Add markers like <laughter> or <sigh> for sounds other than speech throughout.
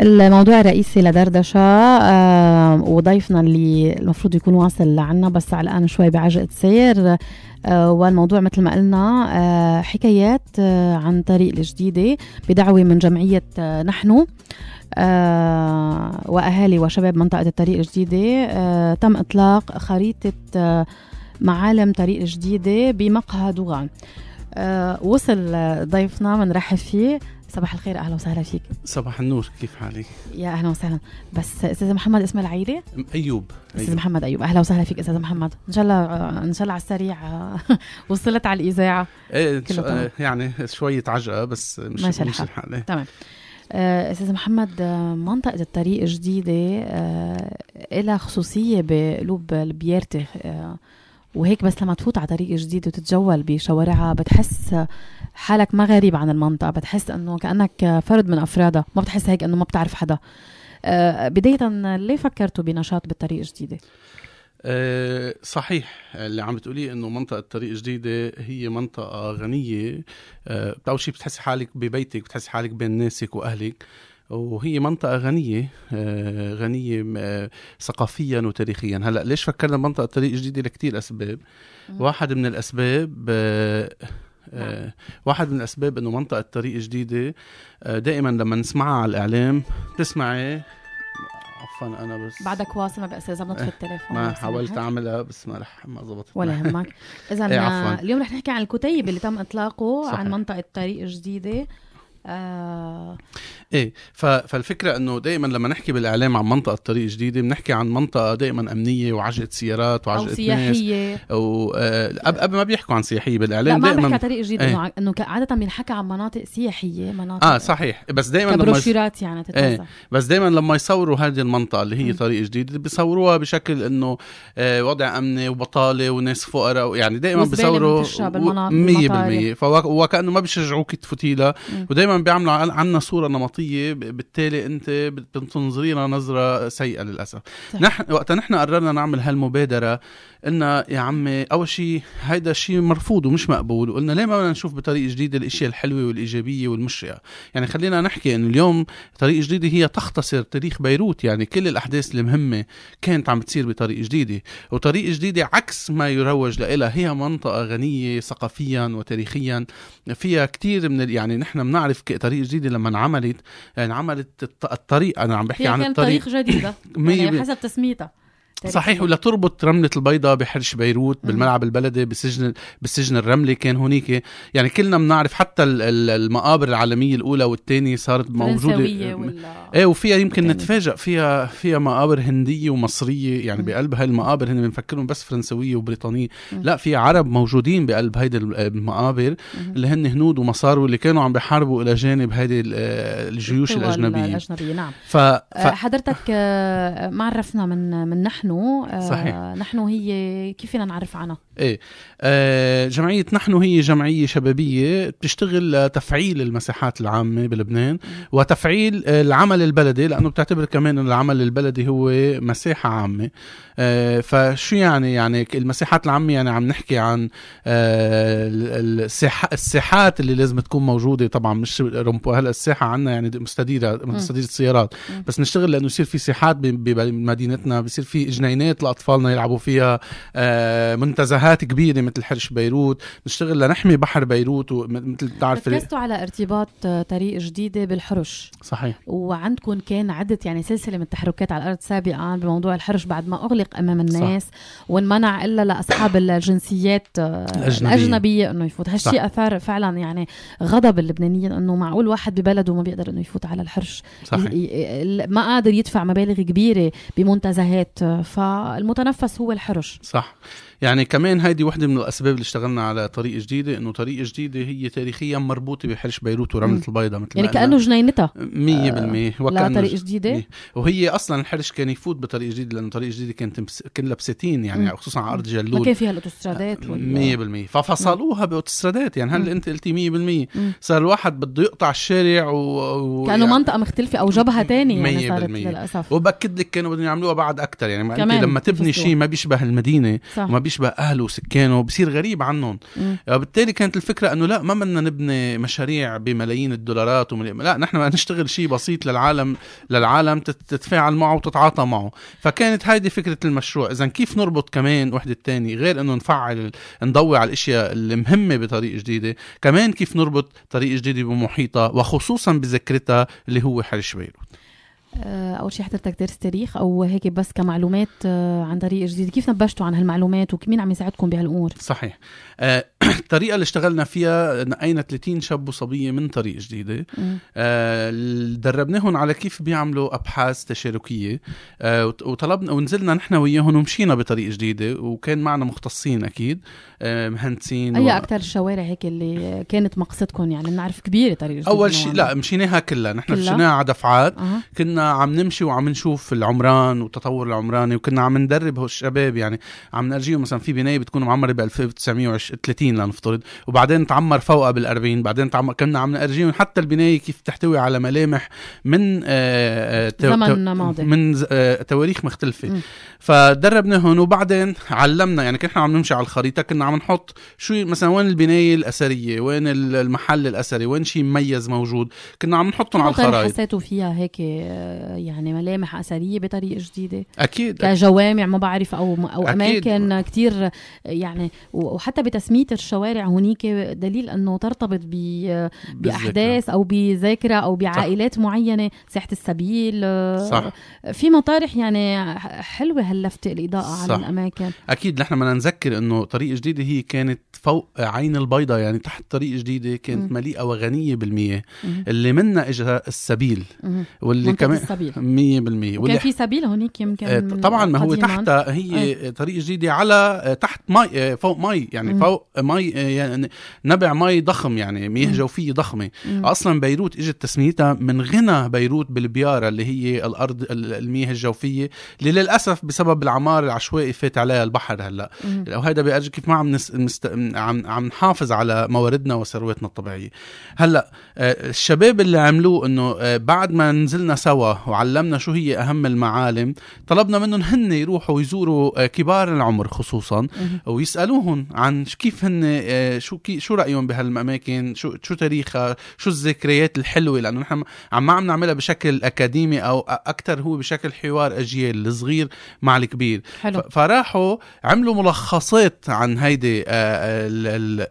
الموضوع الرئيسي لدردشة آه وضيفنا اللي المفروض يكون واصل لعنا بس على الآن شوي بعجقة سير آه والموضوع مثل ما قلنا آه حكايات آه عن طريق الجديدة بدعوة من جمعية آه نحن آه وأهالي وشباب منطقة الطريق الجديدة آه تم إطلاق خريطة آه معالم طريق الجديدة بمقهى دوغان آه وصل ضيفنا بنرحب فيه صباح الخير اهلا وسهلا فيك صباح النور كيف حالك يا اهلا وسهلا بس استاذ محمد اسم العيله ايوب أيوب. استاذ محمد ايوب اهلا وسهلا فيك استاذ محمد ان شاء الله آه، ان شاء الله على السريع آه، <laughs> وصلت على الاذاعه ايه يعني شويه عجقه بس مش ماشي الحال, الحال. تمام آه، استاذ محمد منطقه الطريق الجديده لها خصوصيه بقلوب البيارتي وهيك بس لما تفوت على طريق جديد وتتجول بشوارعها بتحس حالك ما غريب عن المنطقه بتحس انه كانك فرد من افرادها ما بتحس هيك انه ما بتعرف حدا آه، بدايه ليه فكرتوا بنشاط بالطريق الجديده آه، صحيح اللي عم بتقوليه انه منطقه طريق جديده هي منطقه غنيه اول آه، شيء بتحسي حالك ببيتك بتحسي حالك بين ناسك واهلك وهي منطقة غنية آه، غنية آه، ثقافيا وتاريخيا هلا ليش فكرنا بمنطقة طريق جديدة لكتير أسباب واحد من الأسباب آه، نعم. واحد من الاسباب انه منطقه طريق جديده دائما لما نسمعها على الاعلام تسمعي عفوا انا بس بعدك واصل ما بأساس لازم نطفي إيه، التليفون ما حاولت اعملها بس ما رح ما زبطت ولا يهمك <laughs> إيه، اذا اليوم رح نحكي عن الكتيب اللي تم اطلاقه صحيح. عن منطقه طريق جديده آه ايه فالفكره انه دائما لما نحكي بالاعلام عن منطقه طريق جديده بنحكي عن منطقه دائما امنيه وعجقه سيارات وعجقه سياحيه او آه قبل ما بيحكوا عن سياحيه بالاعلام دائما ما بنحكي طريق جديد ايه؟ انه عاده بينحكى عن مناطق سياحيه مناطق اه صحيح بس دائما لما بروشيرات يعني تتوزع ايه بس دائما لما يصوروا هذه المنطقه اللي هي طريق جديد بيصوروها بشكل انه آه وضع امني وبطاله وناس فقراء يعني دائما بيصوروا 100% فوكانه ما بيشجعوك تفوتي لها ودائما دائما بيعملوا عنا صوره نمطيه بالتالي انت بتنظرينا نظره سيئه للاسف نحن وقت نحن قررنا نعمل هالمبادره قلنا يا عمي اول شيء هيدا شيء مرفوض ومش مقبول وقلنا ليه ما بدنا نشوف بطريقه جديده الاشياء الحلوه والايجابيه والمشرقه يعني خلينا نحكي انه اليوم طريقه جديده هي تختصر تاريخ بيروت يعني كل الاحداث المهمه كانت عم تصير بطريقه جديده وطريقه جديده عكس ما يروج لها هي منطقه غنيه ثقافيا وتاريخيا فيها كثير من يعني نحن بنعرف طريق طريقه جديده لما انعملت يعني انعملت الطريق انا عم بحكي عن الطريق طريق جديده <laughs> يعني حسب تسميتها صحيح ولا تربط رملة البيضة بحرش بيروت بالملعب البلدي بسجن بالسجن الرملي كان هونيك يعني كلنا بنعرف حتى المقابر العالمية الأولى والثانية صارت موجودة آه، ولا... ايه وفيها يمكن وتانية. نتفاجأ فيها فيها مقابر هندية ومصرية يعني بقلب هاي المقابر هن بنفكرهم بس فرنسوية وبريطانية لا في عرب موجودين بقلب هيدي آه، المقابر اللي هن هنود ومصاروا اللي كانوا عم بيحاربوا إلى جانب هيدي آه، الجيوش الأجنبية الأجنبية نعم ف... ف... حضرتك معرفنا من من نحن صحيح. آه نحن هي كيف فينا نعرف عنها ايه آه جمعيه نحن هي جمعيه شبابيه بتشتغل لتفعيل المساحات العامه بلبنان وتفعيل آه، العمل البلدي لانه بتعتبر كمان ان العمل البلدي هو مساحه عامه آه فشو يعني يعني المساحات العامه يعني عم نحكي عن آه الساحات اللي لازم تكون موجوده طبعا مش رمبو هلا الساحه عندنا يعني مستديره مستديره سيارات بس نشتغل لانه يصير في ساحات بمدينتنا بصير في جنينات لاطفالنا يلعبوا فيها آه، منتزهات كبيره مثل حرش بيروت نشتغل لنحمي بحر بيروت مثل بتعرف ركزتوا على ارتباط آه، طريق جديده بالحرش صحيح وعندكم كان عده يعني سلسله من التحركات على الارض سابقا بموضوع الحرش بعد ما اغلق امام الناس صح. وانمنع الا لاصحاب الجنسيات آه، الاجنبيه, الأجنبية انه يفوت هالشيء اثار فعلا يعني غضب اللبنانيين انه معقول واحد ببلده ما بيقدر انه يفوت على الحرش صحيح. ما قادر يدفع مبالغ كبيره بمنتزهات فالمتنفس هو الحرش صح يعني كمان هيدي وحده من الاسباب اللي اشتغلنا على طريق جديده انه طريق جديده هي تاريخيا مربوطه بحرش بيروت ورمله البيضاء مثل يعني كانه جنينتها 100% آه طريق جديده مية. وهي اصلا الحرش كان يفوت بطريق جديد لانه طريق جديده كانت كلها بساتين يعني مم. خصوصا على ارض جلول ما كان فيها الاوتوسترادات 100% آه، ففصلوها باوتوسترادات يعني هل انت قلتي 100% صار الواحد بده يقطع الشارع و, و... كانه يعني... منطقه مختلفه او جبهه ثانيه يعني صارت للاسف وباكد لك كانوا بدهم يعملوها بعد اكثر يعني ما انت لما تبني شيء ما بيشبه المدينه صح. وما بيشبه بيشبه اهله وسكانه بصير غريب عنهم وبالتالي آه، كانت الفكره انه لا ما بدنا نبني مشاريع بملايين الدولارات وملايين لا نحن بدنا نشتغل شيء بسيط للعالم للعالم تتفاعل معه وتتعاطى معه فكانت هيدي فكره المشروع اذا كيف نربط كمان وحده الثانيه غير انه نفعل نضوي على الاشياء المهمه بطريقه جديده كمان كيف نربط طريقه جديده بمحيطها وخصوصا بذكرتها اللي هو حرش بيروت آه، اول شيء حضرتك درس تاريخ او هيك بس كمعلومات آه، عن طريق جديد كيف نبشتوا عن هالمعلومات ومين عم يساعدكم بهالامور صحيح الطريقه آه، <clears throat> اللي اشتغلنا فيها نقينا 30 شاب وصبيه من طريق جديده دربناهم على كيف بيعملوا ابحاث تشاركيه وطلبنا ونزلنا نحن وياهم ومشينا بطريق جديده وكان معنا مختصين اكيد مهندسين اي و... اكثر الشوارع هيك اللي كانت مقصدكم يعني بنعرف كبيره طريق جديده اول شيء لا مشيناها كلها نحن مشيناها على دفعات أه. كنا عم نمشي وعم نشوف العمران والتطور العمراني وكنا عم ندرب الشباب يعني عم نرجيهم مثلا في بنايه بتكون معمره ب 1930 لنفترض وبعدين تعمر فوقها بال 40 بعدين تعمر كنا عم نرجيهم حتى البنايه كيف تحتوي على ملامح من آه، آه، زمن ماضي من آه، تواريخ مختلفه فدربناهم وبعدين علمنا يعني كنا عم نمشي على الخريطه كنا عم نحط شو مثلا وين البنايه الاثريه وين المحل الاثري وين شيء مميز موجود كنا عم نحطهم على الخرائط حسيتوا فيها هيك يعني ملامح اثريه بطريقه جديده اكيد كجوامع ما بعرف او او اماكن كثير يعني وحتى بتسميه الشوارع هنيك دليل انه ترتبط ب باحداث او بذاكره او بعائلات معينه ساحه السبيل صح في مطارح يعني حلوه هاللفت الاضاءه صح. على الاماكن اكيد نحن بدنا نذكر انه طريق جديده هي كانت فوق عين البيضاء يعني تحت طريق جديده كانت مليئه وغنيه بالمياه اللي منا اجى السبيل واللي كمان السبيل 100% وكان في سبيل هونيك يمكن آه، طبعا ما هو تحتها آه، هي أي. طريق جديده على آه، تحت مي فوق مي يعني م. فوق مي يعني نبع مي ضخم يعني مياه جوفيه ضخمه م. اصلا بيروت اجت تسميتها من غنى بيروت بالبياره اللي هي الارض المياه الجوفيه اللي للاسف بسبب العمار العشوائي فات عليها البحر هلا وهذا بيأجي كيف ما عم نس... مست... عم عم نحافظ على مواردنا وثروتنا الطبيعيه هلا الشباب اللي عملوه انه بعد ما نزلنا سوا الله وعلمنا شو هي أهم المعالم طلبنا منهم هن يروحوا يزوروا آه، كبار العمر خصوصا ويسألوهم عن كيف هن آه، شو كي شو رأيهم بهالأماكن شو شو تاريخها شو الذكريات الحلوة لأنه نحن عم ما عم نعملها بشكل أكاديمي أو أكثر هو بشكل حوار أجيال الصغير مع الكبير حلو. فراحوا عملوا ملخصات عن هيدي آه،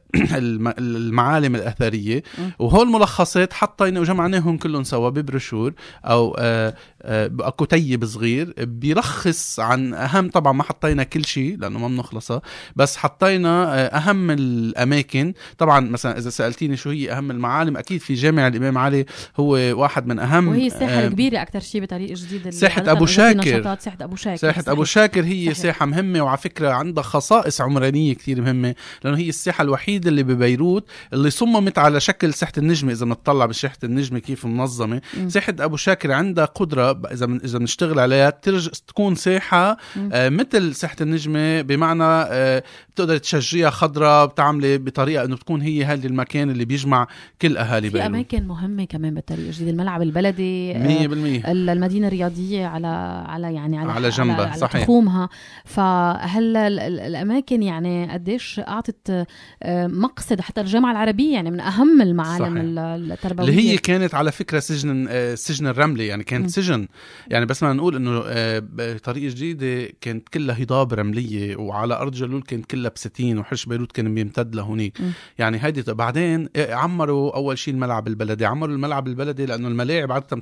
المعالم الأثرية وهول الملخصات حطينا وجمعناهم كلهم سوا ببروشور أو آه، آه، كتيب صغير بيرخص عن اهم طبعا ما حطينا كل شيء لانه ما بنخلصها بس حطينا آه، اهم الاماكن طبعا مثلا اذا سالتيني شو هي اهم المعالم اكيد في جامع الامام علي هو واحد من اهم وهي الساحه الكبيره اكثر شيء بطريق جديد ساحه ابو شاكر ساحه ابو شاكر ساحه ابو شاكر هي ساحه مهمه وعلى فكره عندها خصائص عمرانيه كثير مهمه لانه هي الساحه الوحيده اللي ببيروت اللي صممت على شكل ساحه النجمه اذا بنطلع بساحه النجمه كيف منظمه ساحه ابو شاكر عند عندها قدره اذا من اذا بنشتغل عليها ترج تكون ساحه آه مثل ساحه النجمه بمعنى آه بتقدر تشجيها خضراء بتعملي بطريقه انه تكون هي هذا المكان اللي بيجمع كل اهالي في بينهم. اماكن مهمه كمان بالطريق الجديد الملعب البلدي 100% آه، المدينه الرياضيه على على يعني على على جنبها على صحيح تخومها فهلا الاماكن يعني قديش اعطت آه، مقصد حتى الجامعه العربيه يعني من اهم المعالم التربويه اللي هي كانت على فكره سجن آه، سجن الرملي يعني يعني كانت سجن يعني بس ما نقول انه آه، طريق جديده كانت كلها هضاب رمليه وعلى ارض جلول كانت كلها بساتين وحش بيروت كان بيمتد لهونيك يعني هيدي بعدين آه، عمروا اول شيء الملعب البلدي عمروا الملعب البلدي لانه الملاعب عاده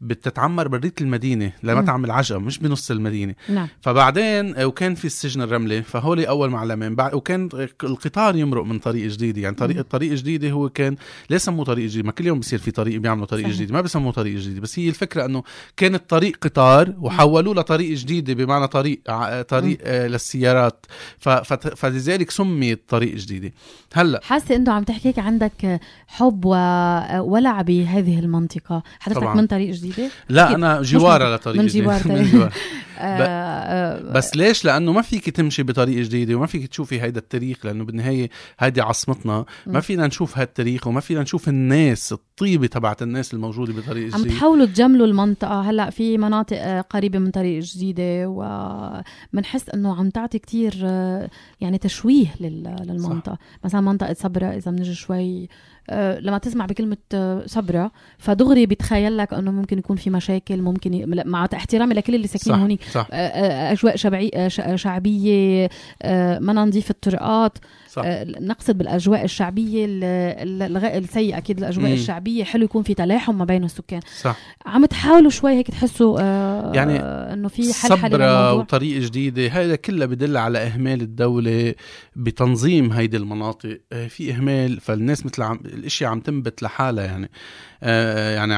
بتتعمر بريت المدينه لما تعمل عجم مش بنص المدينه نعم. فبعدين آه، وكان في السجن الرملي فهولي اول معلمين وكان القطار يمرق من طريق جديده يعني طريق الطريق الجديد هو كان ليه سموه طريق جديد ما كل يوم بصير في طريق بيعملوا طريق صحيح. جديد ما بسموه طريق جديد بس هي الفكره انه كانت طريق قطار وحولوه لطريق جديده بمعنى طريق طريق آه للسيارات فلذلك سميت طريق جديده هلا حاسه انه عم تحكيك عندك حب وولع بهذه المنطقه حضرتك طبعاً. من طريق جديده لا انا جوارها لطريق من جوار <laughs> طيب. آه،, آه بس ليش لانه ما فيك تمشي بطريق جديده وما فيك تشوفي هيدا التاريخ لانه بالنهايه هيدي عاصمتنا ما فينا نشوف هالتاريخ وما فينا نشوف الناس الطيبه تبعت الناس الموجوده بطريق جديده عم تحاولوا تجملوا المنطقه هلا في مناطق آه، قريبه من طريق جديده ومنحس انه عم تعطي كتير آه، يعني تشويه للمنطقه صح. مثلا منطقه صبرا اذا بنجي شوي آه، لما تسمع بكلمة آه، صبرة فدغري بتخيل لك انه ممكن يكون في مشاكل ممكن مع احترامي لكل اللي ساكنين هونيك آه، اجواء شبعي شعبية ما نضيف الطرقات صح. آه، نقصد بالاجواء الشعبيه السيئه اكيد الاجواء مم. الشعبيه حلو يكون في تلاحم ما بين السكان صح عم تحاولوا شوي هيك تحسوا آه يعني انه في حل صبرة وطريقه جديده هذا كله بدل على اهمال الدوله بتنظيم هيدي المناطق آه، في اهمال فالناس مثل عم الاشياء عم تنبت لحالها يعني آه، يعني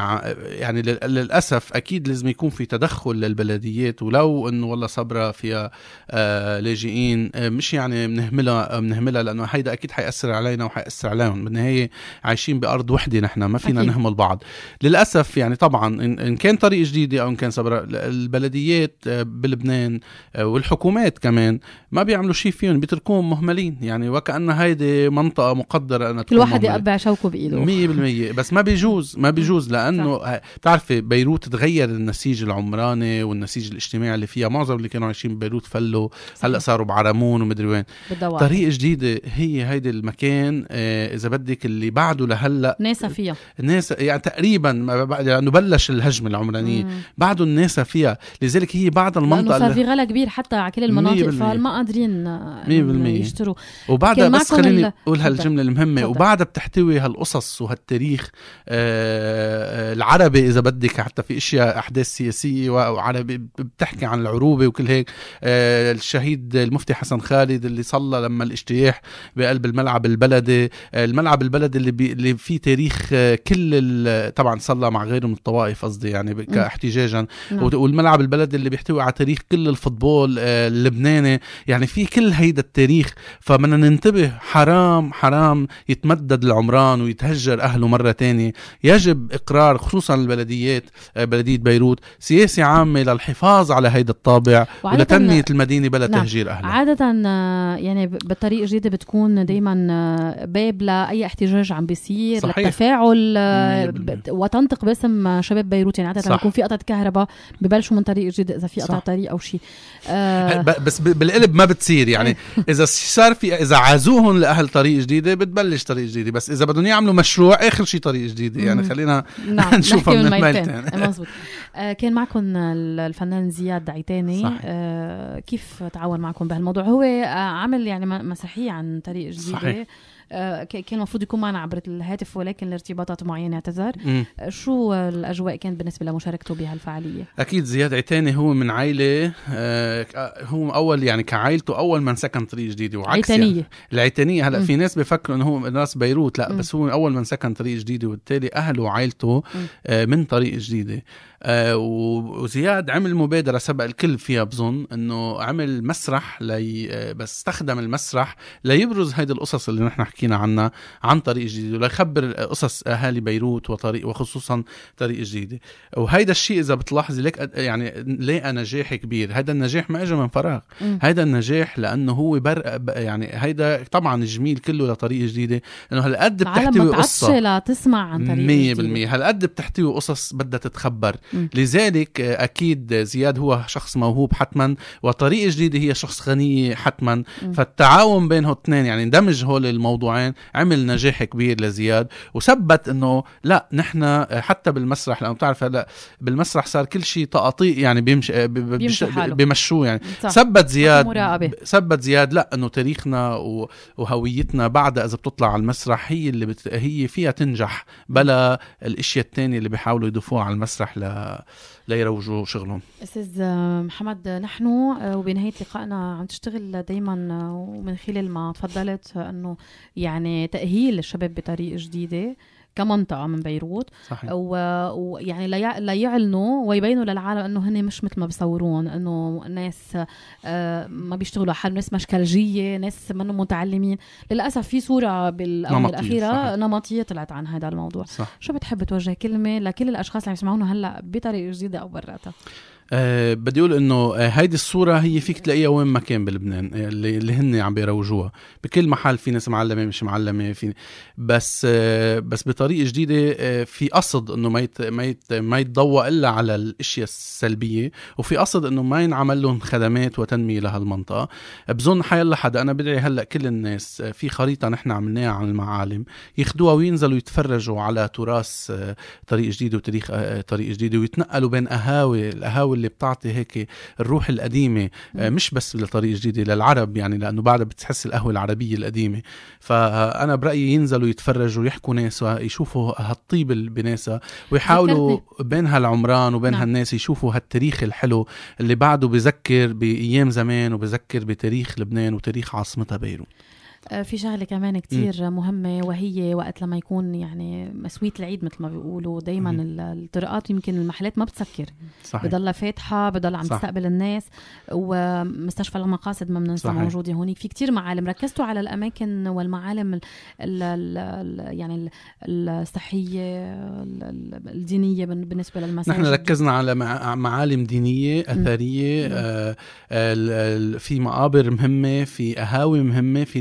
يعني للاسف اكيد لازم يكون في تدخل للبلديات ولو انه والله صبرا فيها آه، لاجئين آه، مش يعني بنهملها بنهملها لانه هيدا اكيد حياثر علينا وحياثر عليهم بالنهايه عايشين بارض وحده نحن ما فينا أكيد. نهمل بعض للاسف يعني طبعا ان كان طريق جديده او ان كان صبرا البلديات بلبنان والحكومات كمان ما بيعملوا شيء فيهم بيتركوهم مهملين يعني وكأن هيدي منطقه مقدره انها تكون الواحد يقبع شوكه بايده 100% بس ما بيجوز ما بيجوز لانه بتعرفي بيروت تغير النسيج العمراني والنسيج الاجتماعي اللي فيها معظم اللي كانوا عايشين ببيروت فلوا هلا صاروا بعرمون ومدري وين طريقه جديده هي هيدي المكان آه، اذا بدك اللي بعده لهلا ناسا فيها ناسا يعني تقريبا لانه بلش الهجمه العمرانيه بعده الناس فيها لذلك هي بعض المنطقه لانه في غلا كبير حتى على كل المناطق فما قادرين 100% يشتروا وبعدها بس خليني اقول هالجمله المهمه وبعدها بتحتوي هالقصص وهالتاريخ آه العربي اذا بدك حتى في اشياء احداث سياسيه وعربي بتحكي عن العروبه وكل هيك آه، الشهيد المفتي حسن خالد اللي صلى لما الاجتياح بقلب الملعب البلدي آه، الملعب البلدي اللي بي اللي فيه تاريخ آه، كل طبعا صلى مع غيره من الطوائف قصدي يعني كاحتجاجا نعم. والملعب البلدي اللي بيحتوي على تاريخ كل الفوتبول اللبناني يعني في كل هيدا التاريخ فبدنا ننتبه حرام حرام يتمدد العمران ويتهجر اهله مره تانية يجب إقرار خصوصا البلديات آه، بلدية بيروت سياسة عامة للحفاظ على هيدا الطابع ولتنمية المدينة بلا نعم. تهجير أهلها عادة آه، يعني بالطريقة الجديدة بتكون دايما آه، باب لأي احتجاج عم بيصير صحيح. للتفاعل وتنطق باسم شباب بيروت يعني عادة بيكون في قطعة كهرباء ببلشوا من طريق جديد إذا في قطع طريق أو شيء آه بس بالقلب ما بتصير يعني إيه. <laughs> إذا صار في إذا عازوهم لأهل طريق جديدة بتبلش طريق جديدة بس إذا بدهم يعملوا مشروع آخر شيء طريق جديدة يعني يعني خلينا نعم. <laughs> نشوفها من الميلتين آه،, آه كان معكم الفنان زياد عيتاني صحيح. آه كيف تعاون معكم بهالموضوع هو آه، عمل يعني مسرحيه عن طريق جديده صحيح. آه، كان المفروض يكون معنا عبر الهاتف ولكن لارتباطات معينه اعتذر آه، شو الاجواء كانت بالنسبه لمشاركته بهالفعاليه اكيد زياد عتاني هو من عائله آه، هو اول يعني كعائلته اول من سكن طريق جديده وعكس عتانيه يعني العتانيه هلا في ناس بيفكروا انه هو ناس بيروت لا بس هو اول من سكن طريق جديده وبالتالي اهله وعائلته من طريق جديده آه، وزياد عمل مبادره سبق الكل فيها بظن انه عمل مسرح لي آه، بس استخدم المسرح ليبرز هيدي القصص اللي نحن حكينا عنها عن طريق جديد وليخبر قصص اهالي بيروت وطريق وخصوصا طريق جديده وهيدا الشيء اذا بتلاحظي لك يعني لقى نجاح كبير هذا النجاح ما اجى من فراغ هذا النجاح لانه هو بر يعني هيدا طبعا جميل كله لطريق جديده لانه هالقد بتحتوي قصه لتسمع عن طريق 100% هالقد بتحتوي قصص بدها تتخبر لذلك آه، أكيد زياد هو شخص موهوب حتما وطريقة جديدة هي شخص غنية حتما م. فالتعاون بين هالاثنين يعني دمج هول الموضوعين عمل نجاح كبير لزياد وثبت انه لا نحن آه، حتى بالمسرح لانه بتعرف هلا بالمسرح صار كل شيء تقاطيق يعني بيمشي آه، بيمشوه يعني ثبت زياد ثبت زياد لا انه تاريخنا وهويتنا بعدها اذا بتطلع على المسرح هي اللي بت... هي فيها تنجح بلا الاشياء الثانيه اللي بيحاولوا يضيفوها على المسرح ل... لا يروجوا شغلهم استاذ محمد نحن آه، وبنهايه لقائنا عم تشتغل دائما آه، ومن خلال ما تفضلت آه، انه يعني تاهيل الشباب بطريقه جديده كمنطقه من بيروت صحيح ويعني و... يعني لا يعلنوا ويبينوا للعالم انه هن مش مثل ما بصورون انه ناس آه، ما بيشتغلوا على حالهم ناس مشكلجيه ناس منهم متعلمين للاسف في صوره بالاونه الاخيره صحيح. نمطيه طلعت عن هذا الموضوع صح. شو بتحب توجه كلمه لكل الاشخاص اللي عم يسمعونا هلا بطريقه جديده او براتها أه بدي اقول انه آه، هيدي الصوره هي فيك تلاقيها وين ما كان بلبنان آه، اللي, اللي هن عم بيروجوها بكل محل في ناس معلمه مش معلمه في بس أه بس بطريقه جديده آه، في قصد انه ما يت ما يت ما يتضوى الا على الاشياء السلبيه وفي قصد انه ما ينعمل لهم خدمات وتنميه لهالمنطقه بظن حيلا حدا انا بدعي هلا كل الناس في خريطه نحن عملناها عن المعالم ياخدوها وينزلوا يتفرجوا على تراث طريق جديد وتاريخ طريق جديد ويتنقلوا بين قهاوي القهاوي اللي بتعطي هيك الروح القديمه آه، مش بس لطريقه جديده للعرب يعني لانه بعدها بتحس القهوه العربيه القديمه فانا برايي ينزلوا يتفرجوا يحكوا ناسا يشوفوا هالطيب بناسا ويحاولوا بين هالعمران وبين نعم. هالناس يشوفوا هالتاريخ الحلو اللي بعده بذكر بايام زمان وبذكر بتاريخ لبنان وتاريخ عاصمتها بيروت آه، في شغله كمان كتير م. مهمه وهي وقت لما يكون يعني مسويه العيد مثل ما بيقولوا دائما الطرقات يمكن المحلات ما بتسكر صحيح. بضلها فاتحه بضل عم تستقبل الناس ومستشفى المقاصد ما بننسى موجوده هونيك في كتير معالم ركزتوا على الاماكن والمعالم الـ الـ الـ يعني الـ الصحيه الـ الدينيه بالنسبه للمساجد نحن ركزنا على معالم دينيه اثريه آه في مقابر مهمه في قهاوي مهمه في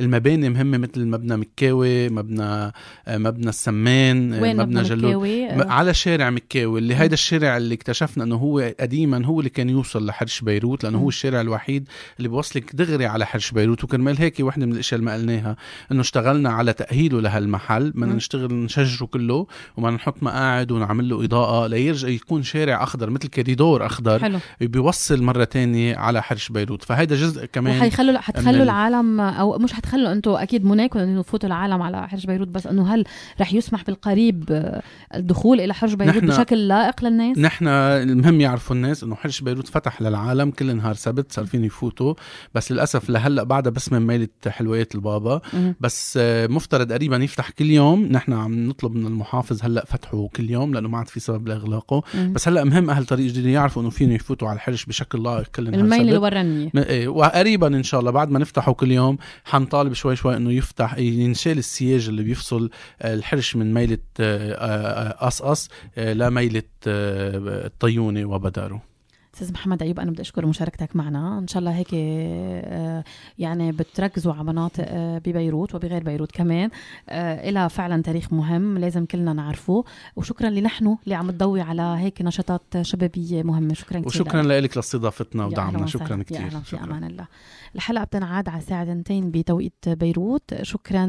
المباني مهمه مثل مبنى مكاوي مبنى آه، مبنى السمان آه، وين مبنى, مبنى جلود آه. على شارع مكاوي اللي هيدا الشارع اللي اكتشفنا انه هو قديما هو اللي كان يوصل لحرش بيروت لانه هو الشارع الوحيد اللي بوصلك دغري على حرش بيروت وكرمال هيك وحده من الاشياء اللي ما قلناها انه اشتغلنا على تاهيله لهالمحل بدنا نشتغل نشجره كله وما نحط مقاعد ونعمل له اضاءه ليرجع يكون شارع اخضر مثل كريدور اخضر حلو. بيوصل مره تانية على حرش بيروت فهيدا جزء كمان وحيخلوا حتخلوا العالم او مش حتخلوا انتم اكيد مناكم انه يفوتوا العالم على حرج بيروت بس انه هل رح يسمح بالقريب آه، الدخول الى حرج بيروت نحن بشكل لائق للناس؟ نحن المهم يعرفوا الناس انه حرج بيروت فتح للعالم كل نهار سبت صار فين يفوتوا بس للاسف لهلا بعدها بس من ميله حلويات البابا بس آه، مفترض قريبا يفتح كل يوم نحن عم نطلب من المحافظ هلا فتحه كل يوم لانه ما عاد في سبب لاغلاقه بس هلا مهم اهل طريق جديد يعرفوا انه فين يفوتوا على الحرج بشكل لائق كل نهار الميله الورانيه إيه، وقريبا ان شاء الله بعد ما نفتحه كل يوم حنطالب شوي شوي انه يفتح ينشال السياج اللي بيفصل آه، الحرش من ميله آه، آه، قصقص لميله الطيونه وبداره استاذ محمد عيوب انا بدي اشكر مشاركتك معنا ان شاء الله هيك آه، يعني بتركزوا على مناطق آه، ببيروت وبغير بيروت كمان آه، إلى فعلا تاريخ مهم لازم كلنا نعرفه وشكرا لنحن اللي عم تضوي على هيك نشاطات شبابيه مهمه شكرا كثير وشكرا لك لاستضافتنا ودعمنا شكرا كثير في امان الله الحلقه بتنعاد على الساعه 2 بتوقيت بيروت شكرا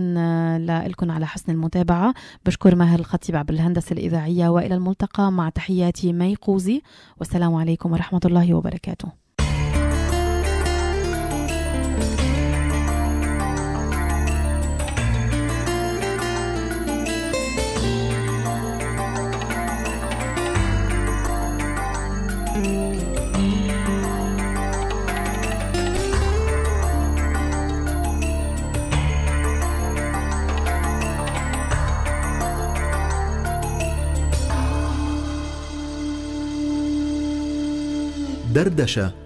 لكم على حسن المتابعه بشكر ماهر الخطيب بالهندسه الاذاعيه والى الملتقى مع تحياتي مي قوزي والسلام عليكم ورحمه ورحمة الله وبركاته دردشه